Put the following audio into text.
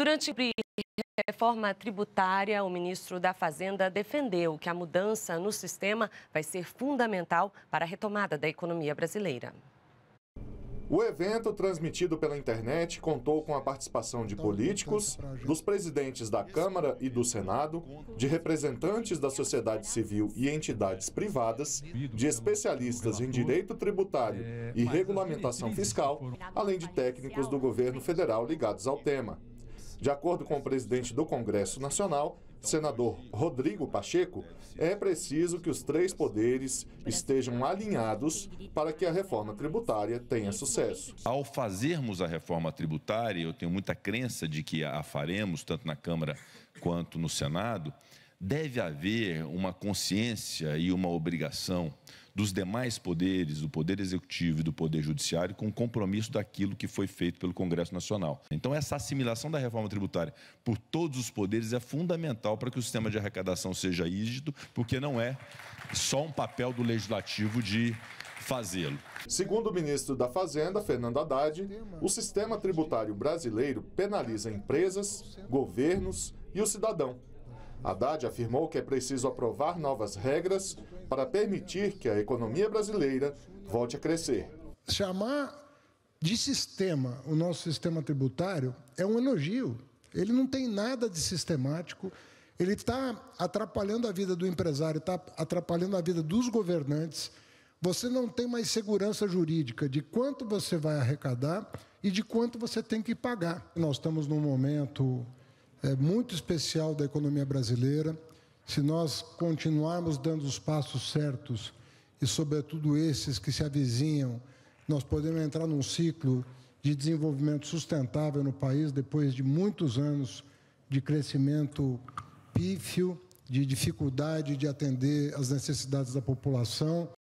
Durante a reforma tributária, o ministro da Fazenda defendeu que a mudança no sistema vai ser fundamental para a retomada da economia brasileira. O evento, transmitido pela internet, contou com a participação de políticos, dos presidentes da Câmara e do Senado, de representantes da sociedade civil e entidades privadas, de especialistas em direito tributário e regulamentação fiscal, além de técnicos do governo federal ligados ao tema. De acordo com o presidente do Congresso Nacional, senador Rodrigo Pacheco, é preciso que os três poderes estejam alinhados para que a reforma tributária tenha sucesso. Ao fazermos a reforma tributária, eu tenho muita crença de que a faremos, tanto na Câmara quanto no Senado, deve haver uma consciência e uma obrigação dos demais poderes, do Poder Executivo e do Poder Judiciário, com o compromisso daquilo que foi feito pelo Congresso Nacional. Então, essa assimilação da reforma tributária por todos os poderes é fundamental para que o sistema de arrecadação seja rígido, porque não é só um papel do legislativo de fazê-lo. Segundo o ministro da Fazenda, Fernando Haddad, o sistema tributário brasileiro penaliza empresas, governos e o cidadão Haddad afirmou que é preciso aprovar novas regras para permitir que a economia brasileira volte a crescer. Chamar de sistema o nosso sistema tributário é um elogio. Ele não tem nada de sistemático. Ele está atrapalhando a vida do empresário, está atrapalhando a vida dos governantes. Você não tem mais segurança jurídica de quanto você vai arrecadar e de quanto você tem que pagar. Nós estamos num momento é, muito especial da economia brasileira. Se nós continuarmos dando os passos certos e, sobretudo, esses que se avizinham, nós podemos entrar num ciclo de desenvolvimento sustentável no país depois de muitos anos de crescimento pífio, de dificuldade de atender às necessidades da população.